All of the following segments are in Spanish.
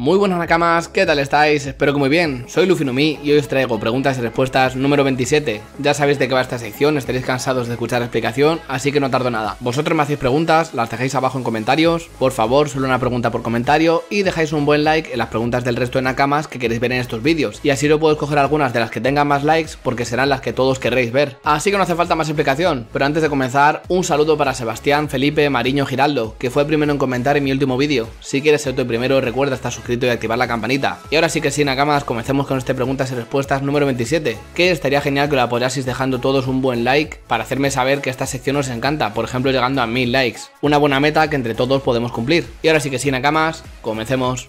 Muy buenas Nakamas, ¿qué tal estáis? Espero que muy bien. Soy Lufinomi y hoy os traigo preguntas y respuestas número 27. Ya sabéis de qué va esta sección, estaréis cansados de escuchar la explicación, así que no tardo nada. Vosotros me hacéis preguntas, las dejáis abajo en comentarios, por favor, solo una pregunta por comentario y dejáis un buen like en las preguntas del resto de Nakamas que queréis ver en estos vídeos. Y así lo puedo escoger algunas de las que tengan más likes porque serán las que todos querréis ver. Así que no hace falta más explicación, pero antes de comenzar, un saludo para Sebastián, Felipe, Mariño, Giraldo, que fue el primero en comentar en mi último vídeo. Si quieres ser tú primero, recuerda estar suscrito y activar la campanita. Y ahora sí que sí, Nakamas, comencemos con este preguntas y respuestas número 27, que estaría genial que lo apoyaseis dejando todos un buen like para hacerme saber que esta sección os encanta, por ejemplo llegando a 1000 likes, una buena meta que entre todos podemos cumplir. Y ahora sí que sí, Nakamas, comencemos.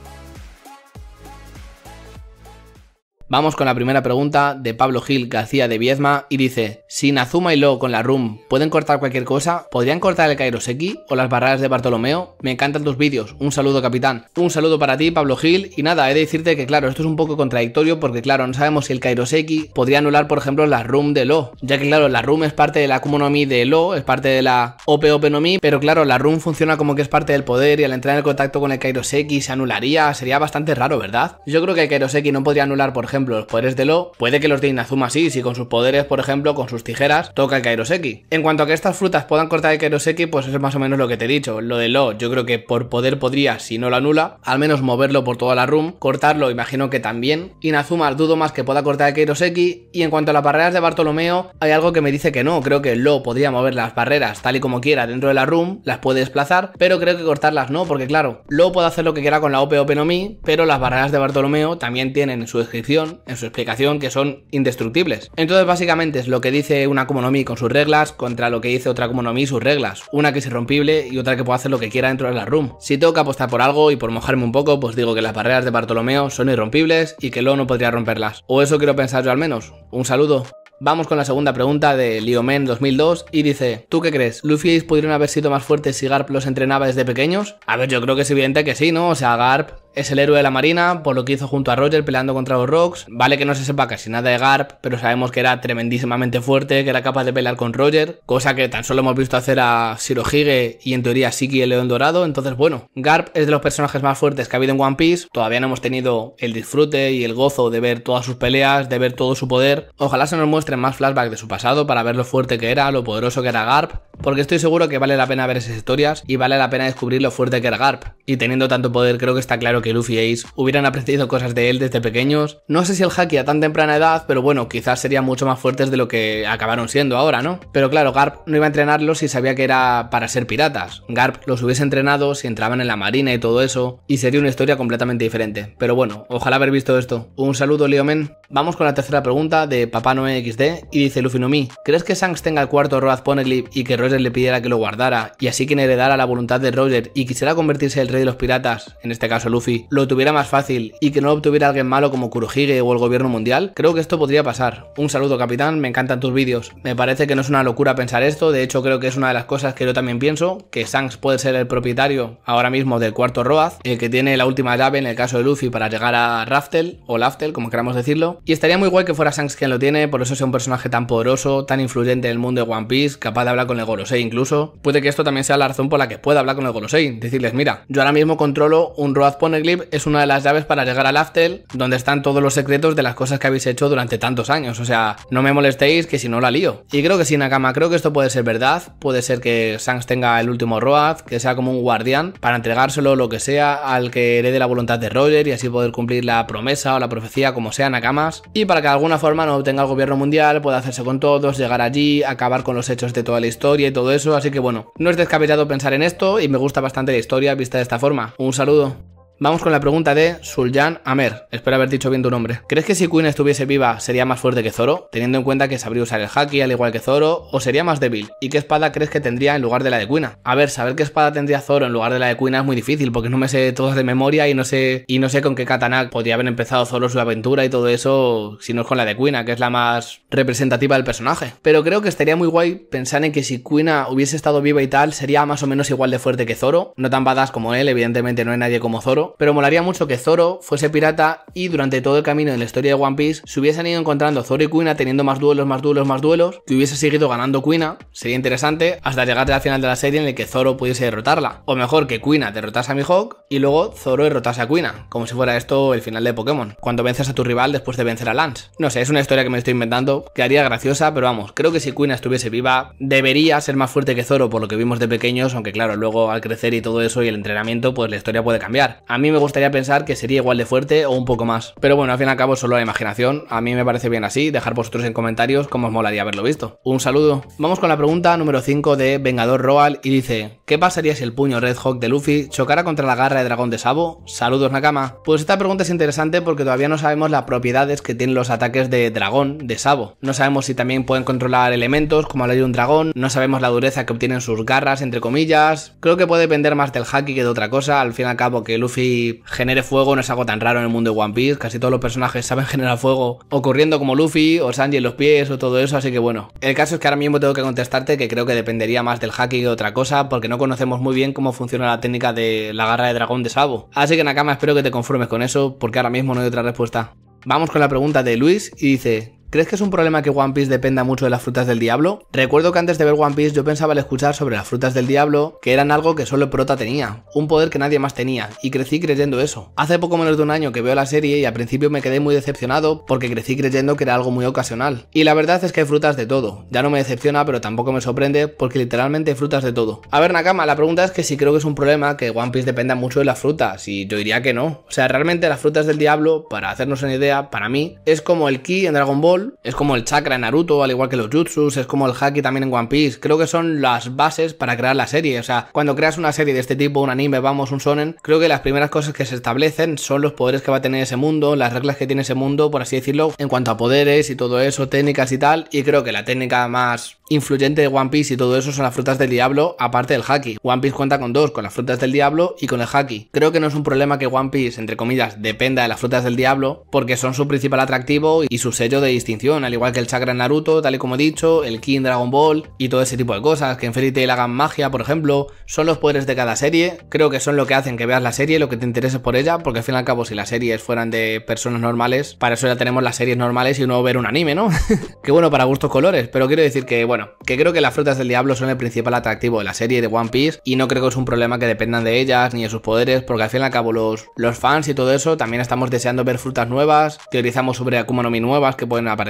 Vamos con la primera pregunta de Pablo Gil García de Viezma y dice, si Nazuma y Lo con la RUM pueden cortar cualquier cosa, ¿podrían cortar el Kairoseki o las barreras de Bartolomeo? Me encantan tus vídeos, un saludo capitán. Un saludo para ti Pablo Gil y nada, he de decirte que claro, esto es un poco contradictorio porque claro, no sabemos si el Kairoseki podría anular por ejemplo la RUM de Lo, ya que claro, la RUM es parte de la Kumonomi de Lo, es parte de la OP OP no Mi, pero claro, la RUM funciona como que es parte del poder y al entrar en contacto con el Kairoseki se anularía, sería bastante raro, ¿verdad? Yo creo que el Kairoseki no podría anular por ejemplo los poderes de Lo, puede que los de Inazuma sí, si con sus poderes, por ejemplo, con sus tijeras, toca el Kairoseki. En cuanto a que estas frutas puedan cortar el Kairoseki, pues es más o menos lo que te he dicho. Lo de Lo, yo creo que por poder podría, si no lo anula, al menos moverlo por toda la room, cortarlo, imagino que también. Inazuma dudo más que pueda cortar el Kairoseki, y en cuanto a las barreras de Bartolomeo, hay algo que me dice que no, creo que Lo podría mover las barreras tal y como quiera dentro de la room, las puede desplazar, pero creo que cortarlas no, porque claro, Lo puede hacer lo que quiera con la Ope o no Mi, pero las barreras de Bartolomeo también tienen su descripción en su explicación, que son indestructibles. Entonces, básicamente es lo que dice una Kumonomi con sus reglas contra lo que dice otra Kumonomi y sus reglas. Una que es irrompible y otra que puede hacer lo que quiera dentro de la room. Si tengo que apostar por algo y por mojarme un poco, pues digo que las barreras de Bartolomeo son irrompibles y que Lo no podría romperlas. O eso quiero pensar yo al menos. Un saludo. Vamos con la segunda pregunta de Liomen 2002 y dice, ¿tú qué crees? ¿Luffy y haber sido más fuertes si Garp los entrenaba desde pequeños? A ver, yo creo que es evidente que sí, ¿no? O sea, Garp es el héroe de la marina, por lo que hizo junto a Roger peleando contra los Rocks. Vale que no se sepa casi nada de Garp, pero sabemos que era tremendísimamente fuerte, que era capaz de pelear con Roger, cosa que tan solo hemos visto hacer a Shirohige y en teoría Siki el León Dorado. Entonces, bueno, Garp es de los personajes más fuertes que ha habido en One Piece. Todavía no hemos tenido el disfrute y el gozo de ver todas sus peleas, de ver todo su poder. Ojalá se nos muestren más flashbacks de su pasado para ver lo fuerte que era, lo poderoso que era Garp, porque estoy seguro que vale la pena ver esas historias y vale la pena descubrir lo fuerte que era Garp. Y teniendo tanto poder, creo que está claro que Luffy y Ace hubieran aprendido cosas de él desde pequeños. No sé si el haki a tan temprana edad, pero bueno, quizás serían mucho más fuertes de lo que acabaron siendo ahora, ¿no? Pero claro, Garp no iba a entrenarlos si sabía que era para ser piratas. Garp los hubiese entrenado si entraban en la marina y todo eso, y sería una historia completamente diferente. Pero bueno, ojalá haber visto esto. Un saludo, Leomen. Vamos con la tercera pregunta de Papá Noé XD y dice Luffy no mi ¿crees que Shanks tenga el cuarto Road Poneglyph y que Roger le pidiera que lo guardara y así quien heredara la voluntad de Roger y quisiera convertirse en el rey de los piratas, en este caso Luffy? lo tuviera más fácil y que no lo obtuviera alguien malo como Kurohige o el gobierno mundial, creo que esto podría pasar. Un saludo capitán, me encantan tus vídeos. Me parece que no es una locura pensar esto, de hecho creo que es una de las cosas que yo también pienso, que Shanks puede ser el propietario ahora mismo del cuarto Roaz, el eh, que tiene la última llave en el caso de Luffy para llegar a Raftel o Laftel, como queramos decirlo. Y estaría muy guay que fuera Shanks quien lo tiene, por eso sea un personaje tan poderoso, tan influyente en el mundo de One Piece, capaz de hablar con el Gorosei incluso. Puede que esto también sea la razón por la que pueda hablar con el Gorosei, decirles, mira, yo ahora mismo controlo un Roaz poner es una de las llaves para llegar al Aftel, donde están todos los secretos de las cosas que habéis hecho durante tantos años. O sea, no me molestéis que si no la lío. Y creo que sí, Nakama, creo que esto puede ser verdad. Puede ser que Sans tenga el último Road, que sea como un guardián, para entregárselo lo que sea al que herede la voluntad de Roger y así poder cumplir la promesa o la profecía, como sea, Nakamas. Y para que de alguna forma no obtenga el gobierno mundial, pueda hacerse con todos, llegar allí, acabar con los hechos de toda la historia y todo eso. Así que bueno, no es descabellado pensar en esto y me gusta bastante la historia vista de esta forma. Un saludo. Vamos con la pregunta de Suljan Amer. Espero haber dicho bien tu nombre. ¿Crees que si Queen estuviese viva sería más fuerte que Zoro, teniendo en cuenta que sabría usar el haki al igual que Zoro, o sería más débil? ¿Y qué espada crees que tendría en lugar de la de Quina? A ver, saber qué espada tendría Zoro en lugar de la de cuina es muy difícil porque no me sé todas de memoria y no sé y no sé con qué katana podría haber empezado Zoro su aventura y todo eso si no es con la de cuina que es la más representativa del personaje. Pero creo que estaría muy guay pensar en que si cuina hubiese estado viva y tal, sería más o menos igual de fuerte que Zoro, no tan badass como él, evidentemente no hay nadie como Zoro pero molaría mucho que Zoro fuese pirata y durante todo el camino de la historia de One Piece se hubiesen ido encontrando Zoro y Kuina teniendo más duelos, más duelos, más duelos, que hubiese seguido ganando Kuina, sería interesante, hasta llegar la final de la serie en el que Zoro pudiese derrotarla. O mejor, que Kuina derrotase a Mihawk y luego Zoro derrotase a Kuina, como si fuera esto el final de Pokémon, cuando vences a tu rival después de vencer a Lance. No sé, es una historia que me estoy inventando, que haría graciosa, pero vamos, creo que si Kuina estuviese viva, debería ser más fuerte que Zoro por lo que vimos de pequeños, aunque claro, luego al crecer y todo eso y el entrenamiento, pues la historia puede cambiar. A mí me gustaría pensar que sería igual de fuerte o un poco más. Pero bueno, al fin y al cabo solo la imaginación. A mí me parece bien así. Dejar vosotros en comentarios cómo os molaría haberlo visto. Un saludo. Vamos con la pregunta número 5 de Vengador Roal y dice, ¿qué pasaría si el puño Red Hawk de Luffy chocara contra la garra de dragón de Sabo? Saludos Nakama. Pues esta pregunta es interesante porque todavía no sabemos las propiedades que tienen los ataques de dragón de Sabo. No sabemos si también pueden controlar elementos como la de un dragón, no sabemos la dureza que obtienen sus garras entre comillas. Creo que puede depender más del haki que de otra cosa, al fin y al cabo que Luffy genere fuego no es algo tan raro en el mundo de One Piece. Casi todos los personajes saben generar fuego o corriendo como Luffy o Sanji en los pies o todo eso. Así que bueno, el caso es que ahora mismo tengo que contestarte que creo que dependería más del hacking que de otra cosa porque no conocemos muy bien cómo funciona la técnica de la garra de dragón de Sabo. Así que Nakama espero que te conformes con eso porque ahora mismo no hay otra respuesta. Vamos con la pregunta de Luis y dice, ¿Crees que es un problema que One Piece dependa mucho de las frutas del diablo? Recuerdo que antes de ver One Piece yo pensaba al escuchar sobre las frutas del diablo que eran algo que solo Prota tenía, un poder que nadie más tenía, y crecí creyendo eso. Hace poco menos de un año que veo la serie y al principio me quedé muy decepcionado porque crecí creyendo que era algo muy ocasional. Y la verdad es que hay frutas de todo, ya no me decepciona pero tampoco me sorprende porque literalmente hay frutas de todo. A ver Nakama, la pregunta es que si creo que es un problema que One Piece dependa mucho de las frutas, y yo diría que no. O sea, realmente las frutas del diablo, para hacernos una idea, para mí, es como el ki en Dragon Ball es como el chakra en Naruto, al igual que los jutsus, es como el haki también en One Piece. Creo que son las bases para crear la serie. O sea, cuando creas una serie de este tipo, un anime, vamos, un sonen, creo que las primeras cosas que se establecen son los poderes que va a tener ese mundo, las reglas que tiene ese mundo, por así decirlo, en cuanto a poderes y todo eso, técnicas y tal. Y creo que la técnica más influyente de One Piece y todo eso son las frutas del diablo, aparte del haki. One Piece cuenta con dos, con las frutas del diablo y con el haki. Creo que no es un problema que One Piece, entre comillas, dependa de las frutas del diablo, porque son su principal atractivo y su sello de distinción al igual que el chakra Naruto, tal y como he dicho, el king Dragon Ball y todo ese tipo de cosas, que en Fairy Tail hagan magia, por ejemplo, son los poderes de cada serie, creo que son lo que hacen que veas la serie, lo que te intereses por ella, porque al fin y al cabo si las series fueran de personas normales, para eso ya tenemos las series normales y no ver un anime, ¿no? que bueno, para gustos colores, pero quiero decir que bueno, que creo que las frutas del diablo son el principal atractivo de la serie de One Piece y no creo que es un problema que dependan de ellas ni de sus poderes, porque al fin y al cabo los, los fans y todo eso también estamos deseando ver frutas nuevas, teorizamos sobre Akuma no Mi nuevas que pueden aparecer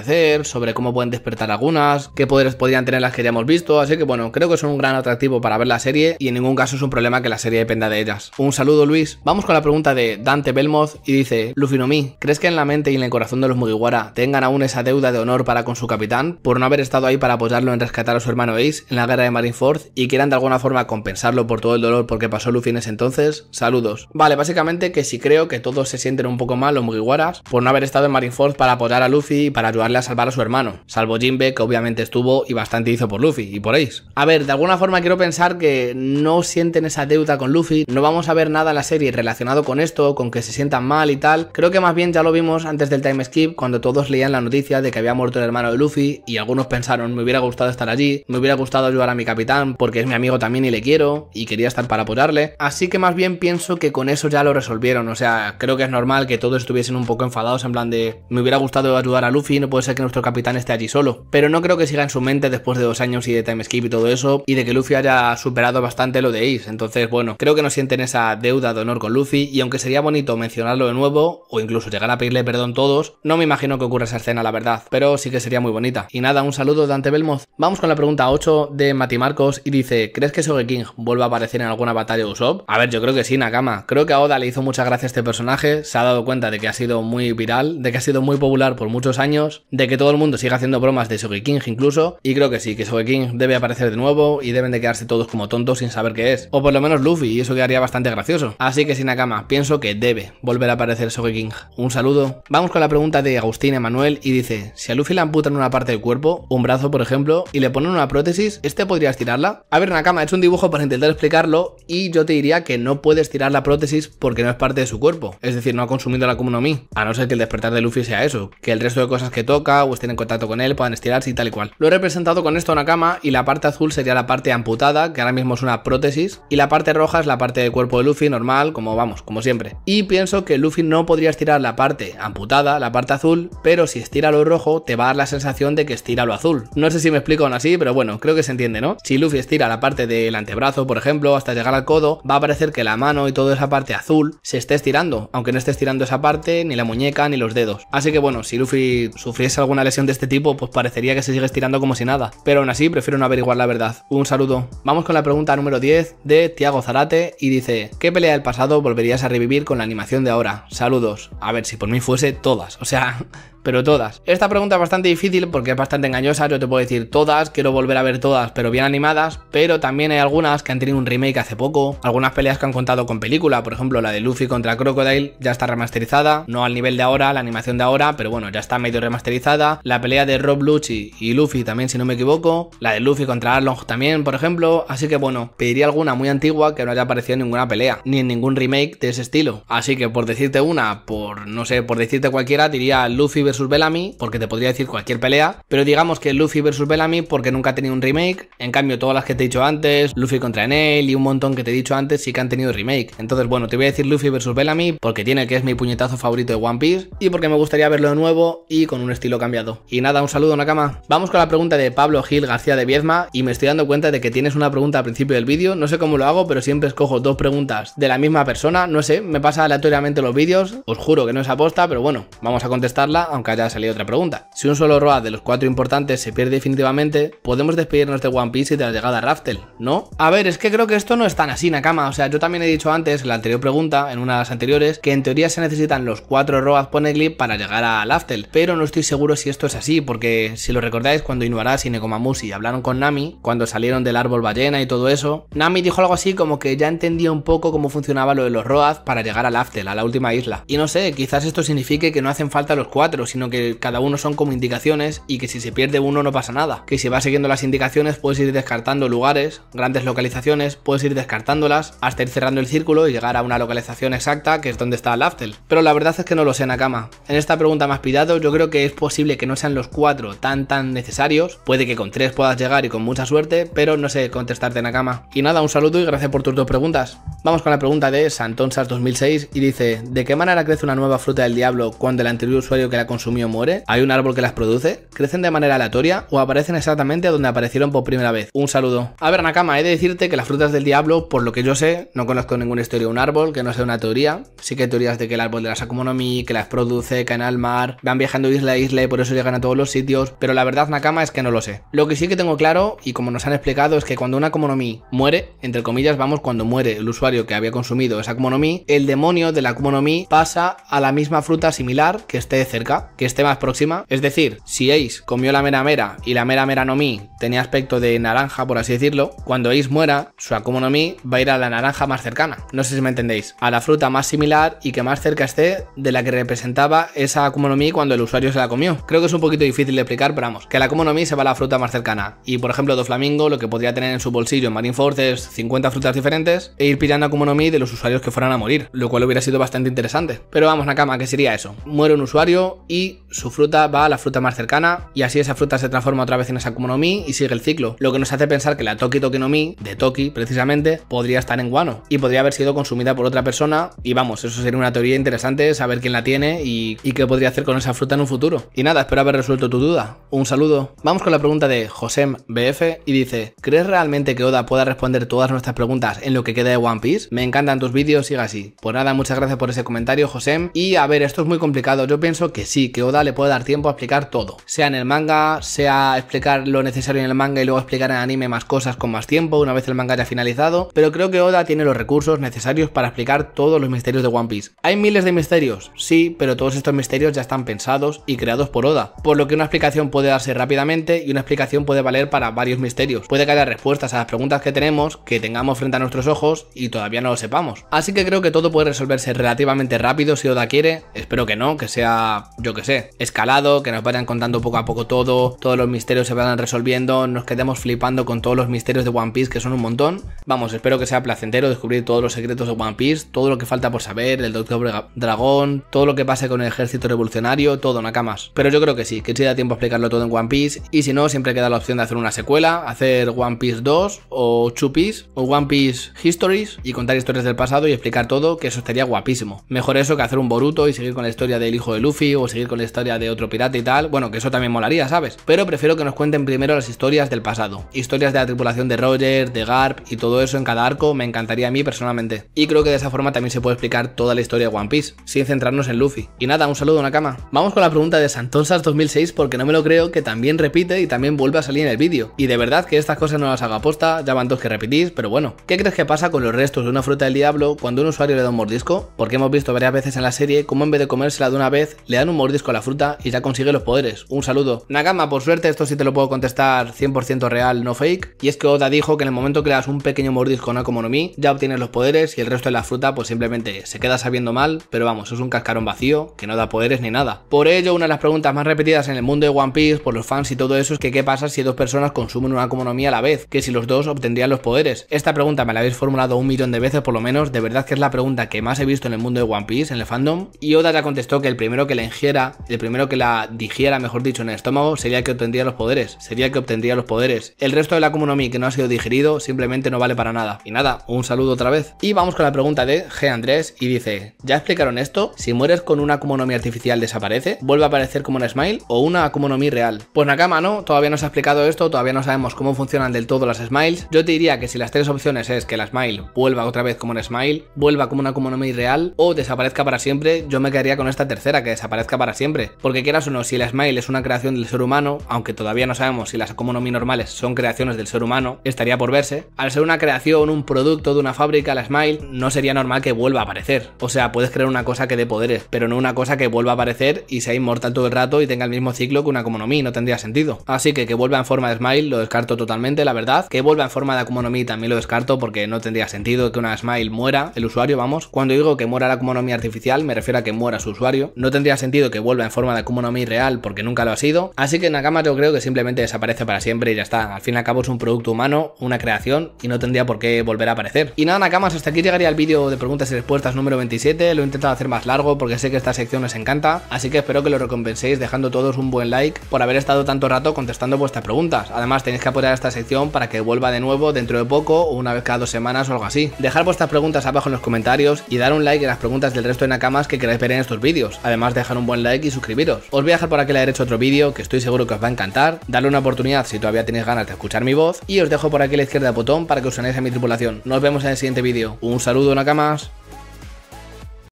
sobre cómo pueden despertar algunas, qué poderes podrían tener las que ya hemos visto, así que bueno, creo que son un gran atractivo para ver la serie y en ningún caso es un problema que la serie dependa de ellas. Un saludo Luis, vamos con la pregunta de Dante Belmoth y dice, Luffy no mi, ¿crees que en la mente y en el corazón de los Mugiwara tengan aún esa deuda de honor para con su capitán por no haber estado ahí para apoyarlo en rescatar a su hermano Ace en la guerra de Marineford y quieran de alguna forma compensarlo por todo el dolor porque pasó Luffy en ese entonces? Saludos. Vale, básicamente que sí creo que todos se sienten un poco mal los Mugiwaras por no haber estado en Marineford para apoyar a Luffy y para ayudar a salvar a su hermano, salvo Jinbe que obviamente estuvo y bastante hizo por Luffy y por Ace. A ver, de alguna forma quiero pensar que no sienten esa deuda con Luffy, no vamos a ver nada en la serie relacionado con esto, con que se sientan mal y tal, creo que más bien ya lo vimos antes del time skip cuando todos leían la noticia de que había muerto el hermano de Luffy y algunos pensaron me hubiera gustado estar allí, me hubiera gustado ayudar a mi capitán porque es mi amigo también y le quiero y quería estar para apoyarle, así que más bien pienso que con eso ya lo resolvieron, o sea, creo que es normal que todos estuviesen un poco enfadados en plan de me hubiera gustado ayudar a Luffy, no puede ser que nuestro capitán esté allí solo. Pero no creo que siga en su mente después de dos años y de time skip y todo eso, y de que Luffy haya superado bastante lo de Ace. Entonces, bueno, creo que no sienten esa deuda de honor con Luffy, y aunque sería bonito mencionarlo de nuevo, o incluso llegar a pedirle perdón todos, no me imagino que ocurra esa escena, la verdad, pero sí que sería muy bonita. Y nada, un saludo Dante Belmoth Vamos con la pregunta 8 de Mati Marcos y dice, ¿crees que Sogeking vuelva a aparecer en alguna batalla de Usopp? A ver, yo creo que sí, Nakama. Creo que a Oda le hizo mucha gracia a este personaje, se ha dado cuenta de que ha sido muy viral, de que ha sido muy popular por muchos años de que todo el mundo siga haciendo bromas de King, incluso, y creo que sí, que King debe aparecer de nuevo y deben de quedarse todos como tontos sin saber qué es, o por lo menos Luffy, y eso quedaría bastante gracioso. Así que Nakama pienso que debe volver a aparecer King Un saludo. Vamos con la pregunta de Agustín Emanuel y dice, si a Luffy le amputan una parte del cuerpo, un brazo por ejemplo, y le ponen una prótesis, ¿este podría estirarla? A ver Nakama, he hecho un dibujo para intentar explicarlo y yo te diría que no puedes estirar la prótesis porque no es parte de su cuerpo, es decir, no ha consumido la como a no ser que el despertar de Luffy sea eso, que el resto de cosas que toca o estén en contacto con él, puedan estirarse y tal y cual. Lo he representado con esto una cama y la parte azul sería la parte amputada, que ahora mismo es una prótesis, y la parte roja es la parte del cuerpo de Luffy normal, como vamos, como siempre. Y pienso que Luffy no podría estirar la parte amputada, la parte azul, pero si estira lo rojo te va a dar la sensación de que estira lo azul. No sé si me explico aún así, pero bueno, creo que se entiende, ¿no? Si Luffy estira la parte del antebrazo, por ejemplo, hasta llegar al codo, va a parecer que la mano y toda esa parte azul se esté estirando, aunque no esté estirando esa parte, ni la muñeca, ni los dedos. Así que bueno, si Luffy sufriese alguna lesión de este tipo, pues parecería que se sigue estirando como si nada. Pero aún así, prefiero no averiguar la verdad. Un saludo. Vamos con la pregunta número 10 de Tiago Zarate y dice, ¿qué pelea del pasado volverías a revivir con la animación de ahora? Saludos. A ver, si por mí fuese todas. O sea, pero todas. Esta pregunta es bastante difícil porque es bastante engañosa, yo te puedo decir todas, quiero volver a ver todas, pero bien animadas, pero también hay algunas que han tenido un remake hace poco, algunas peleas que han contado con película, por ejemplo la de Luffy contra Crocodile ya está remasterizada, no al nivel de ahora, la animación de ahora, pero bueno, ya está medio remasterizada, la pelea de Rob Lucci y Luffy también si no me equivoco, la de Luffy contra Arlong también, por ejemplo, así que bueno, pediría alguna muy antigua que no haya aparecido en ninguna pelea, ni en ningún remake de ese estilo, así que por decirte una, por no sé, por decirte cualquiera, diría Luffy versus Bellamy, porque te podría decir cualquier pelea, pero digamos que Luffy versus Bellamy porque nunca ha tenido un remake. En cambio, todas las que te he dicho antes, Luffy contra Enel y un montón que te he dicho antes sí que han tenido remake. Entonces, bueno, te voy a decir Luffy versus Bellamy porque tiene que es mi puñetazo favorito de One Piece y porque me gustaría verlo de nuevo y con un estilo cambiado. Y nada, un saludo Nakama. Vamos con la pregunta de Pablo Gil García de Viedma y me estoy dando cuenta de que tienes una pregunta al principio del vídeo, no sé cómo lo hago, pero siempre escojo dos preguntas de la misma persona, no sé, me pasa aleatoriamente los vídeos, os juro que no es aposta, pero bueno, vamos a contestarla, aunque haya salido otra pregunta. Si un solo ROAD de los cuatro importantes se pierde definitivamente, podemos despedirnos de One Piece y de la llegada a Raftel, ¿no? A ver, es que creo que esto no es tan así, Nakama. O sea, yo también he dicho antes, en la anterior pregunta, en una de las anteriores, que en teoría se necesitan los cuatro ROAS Poneglyph para llegar a Raftel, pero no estoy seguro si esto es así, porque si lo recordáis, cuando Inuarashi y Nekomamushi hablaron con Nami, cuando salieron del árbol ballena y todo eso, Nami dijo algo así como que ya entendía un poco cómo funcionaba lo de los ROAS para llegar a Raftel, a la última isla. Y no sé, quizás esto signifique que no hacen falta los cuatro, sino que cada uno son como indicaciones y que si se pierde uno no pasa nada. Que si vas siguiendo las indicaciones puedes ir descartando lugares, grandes localizaciones, puedes ir descartándolas hasta ir cerrando el círculo y llegar a una localización exacta que es donde está el Aftel. Pero la verdad es que no lo sé, Nakama. En esta pregunta más pidado, yo creo que es posible que no sean los cuatro tan tan necesarios. Puede que con tres puedas llegar y con mucha suerte, pero no sé contestarte, Nakama. Y nada, un saludo y gracias por tus dos preguntas. Vamos con la pregunta de Santonsas 2006 y dice: ¿De qué manera crece una nueva fruta del diablo cuando el anterior usuario que la consumió consumió muere, hay un árbol que las produce, crecen de manera aleatoria o aparecen exactamente donde aparecieron por primera vez. Un saludo. A ver, Nakama, he de decirte que las frutas del diablo, por lo que yo sé, no conozco ninguna historia de un árbol, que no sea una teoría. Sí que hay teorías de que el árbol de las Akumonomi, que las produce, caen al mar, van viajando isla a isla y por eso llegan a todos los sitios, pero la verdad, Nakama, es que no lo sé. Lo que sí que tengo claro, y como nos han explicado, es que cuando una Akumonomi muere, entre comillas, vamos, cuando muere el usuario que había consumido esa Akumonomi, el demonio de la Akumonomi pasa a la misma fruta similar que esté cerca que esté más próxima. Es decir, si Ace comió la Mera Mera y la Mera Mera no Mi tenía aspecto de naranja, por así decirlo, cuando Ace muera, su Akuma no va a ir a la naranja más cercana. No sé si me entendéis. A la fruta más similar y que más cerca esté de la que representaba esa Akuma no cuando el usuario se la comió. Creo que es un poquito difícil de explicar, pero vamos, que la Akuma no se va a la fruta más cercana. Y por ejemplo, flamingo lo que podría tener en su bolsillo en Marine Force es 50 frutas diferentes e ir pillando Akuma no de los usuarios que fueran a morir, lo cual hubiera sido bastante interesante. Pero vamos, Nakama, ¿qué sería eso. Muere un usuario y su fruta va a la fruta más cercana y así esa fruta se transforma otra vez en esa no y sigue el ciclo, lo que nos hace pensar que la Toki Toki de Toki precisamente, podría estar en Guano y podría haber sido consumida por otra persona y vamos, eso sería una teoría interesante, saber quién la tiene y, qué podría hacer con esa fruta en un futuro. Y nada, espero haber resuelto tu duda. Un saludo. Vamos con la pregunta de Josem BF y dice, ¿crees realmente que Oda pueda responder todas nuestras preguntas en lo que queda de One Piece? Me encantan tus vídeos, sigue así. Por pues nada, muchas gracias por ese comentario, Josem. Y a ver, esto es muy complicado, yo pienso que sí, que Oda le puede dar tiempo a explicar todo. Sea en el manga, sea explicar lo necesario en el manga y luego explicar en anime más cosas con más tiempo una vez el manga haya finalizado, pero creo que Oda tiene los recursos necesarios para explicar todos los misterios de One Piece. Hay miles de misterios, sí, pero todos estos misterios ya están pensados y creados por Oda, por lo que una explicación puede darse rápidamente y una explicación puede valer para varios misterios. Puede que haya respuestas a las preguntas que tenemos, que tengamos frente a nuestros ojos y todavía no lo sepamos. Así que creo que todo puede resolverse relativamente rápido si Oda quiere, espero que no, que sea yo que sé, escalado, que nos vayan contando poco a poco todo, todos los misterios se vayan resolviendo, nos quedemos flipando con todos los misterios de One Piece, que son un montón. Vamos, espero que sea placentero descubrir todos los secretos de One Piece, todo lo que falta por saber, el Doctor Dragón, todo lo que pase con el ejército revolucionario, todo, Nakamas. Pero yo creo que sí, que sí da tiempo a explicarlo todo en One Piece, y si no, siempre queda la opción de hacer una secuela, hacer One Piece 2 o Chupis o One Piece Histories y contar historias del pasado y explicar todo, que eso estaría guapísimo. Mejor eso que hacer un Boruto y seguir con la historia del hijo de Luffy o seguir con la historia de otro pirata y tal, bueno, que eso también molaría, ¿sabes? Pero prefiero que nos cuenten primero las historias del pasado. Historias de la tripulación de Roger, de Garp y todo eso en cada arco me encantaría a mí personalmente. Y creo que de esa forma también se puede explicar toda la historia de One Piece, sin centrarnos en Luffy. Y nada, un saludo, a Nakama. Vamos con la pregunta de Santonsas 2006 porque no me lo creo que también repite y también vuelve a salir en el vídeo. Y de verdad que estas cosas no las haga aposta, ya van dos que repetís, pero bueno. ¿Qué crees que pasa con los restos de una fruta del diablo cuando un usuario le da un mordisco? Porque hemos visto varias veces en la serie cómo en vez de comérsela de una vez, le dan un mordisco Disco la fruta y ya consigue los poderes. Un saludo. Nagama, por suerte, esto sí te lo puedo contestar 100% real, no fake. Y es que Oda dijo que en el momento que le das un pequeño mordisco a una como ya obtienes los poderes y el resto de la fruta pues simplemente se queda sabiendo mal, pero vamos, es un cascarón vacío que no da poderes ni nada. Por ello, una de las preguntas más repetidas en el mundo de One Piece por los fans y todo eso es que qué pasa si dos personas consumen una como a la vez, que si los dos obtendrían los poderes. Esta pregunta me la habéis formulado un millón de veces por lo menos, de verdad que es la pregunta que más he visto en el mundo de One Piece, en el fandom, y Oda ya contestó que el primero que la ingiera el primero que la digiera, mejor dicho, en el estómago, sería que obtendría los poderes. Sería que obtendría los poderes. El resto de la Mi que no ha sido digerido simplemente no vale para nada. Y nada, un saludo otra vez. Y vamos con la pregunta de G. Andrés y dice: ¿Ya explicaron esto? Si mueres con una akumonomi artificial, ¿desaparece? ¿Vuelve a aparecer como un Smile o una mi real? Pues Nakama, ¿no? Todavía no se ha explicado esto, todavía no sabemos cómo funcionan del todo las Smiles. Yo te diría que si las tres opciones es que la Smile vuelva otra vez como un Smile, vuelva como una Mi real o desaparezca para siempre, yo me quedaría con esta tercera, que desaparezca para siempre. Porque quieras o no, si la Smile es una creación del ser humano, aunque todavía no sabemos si las economía normales son creaciones del ser humano, estaría por verse. Al ser una creación, un producto de una fábrica, la Smile, no sería normal que vuelva a aparecer. O sea, puedes crear una cosa que dé poderes, pero no una cosa que vuelva a aparecer y sea inmortal todo el rato y tenga el mismo ciclo que una economía no tendría sentido. Así que que vuelva en forma de Smile lo descarto totalmente, la verdad. Que vuelva en forma de economía también lo descarto porque no tendría sentido que una Smile muera, el usuario, vamos. Cuando digo que muera la economía artificial, me refiero a que muera su usuario. No tendría sentido que vuelva en forma de Akuma no Mi real porque nunca lo ha sido. Así que Nakama yo creo que simplemente desaparece para siempre y ya está. Al fin y al cabo es un producto humano, una creación y no tendría por qué volver a aparecer. Y nada Nakamas, hasta aquí llegaría el vídeo de preguntas y respuestas número 27. Lo he intentado hacer más largo porque sé que esta sección les encanta, así que espero que lo recompenséis dejando todos un buen like por haber estado tanto rato contestando vuestras preguntas. Además tenéis que apoyar esta sección para que vuelva de nuevo dentro de poco o una vez cada dos semanas o algo así. Dejar vuestras preguntas abajo en los comentarios y dar un like a las preguntas del resto de Nakamas que queráis ver en estos vídeos. Además dejar un buen like y suscribiros. Os voy a dejar por aquí la derecha otro vídeo que estoy seguro que os va a encantar. darle una oportunidad si todavía tenéis ganas de escuchar mi voz. Y os dejo por aquí a la izquierda botón para que os unáis a mi tripulación. Nos vemos en el siguiente vídeo. Un saludo, Nakamas.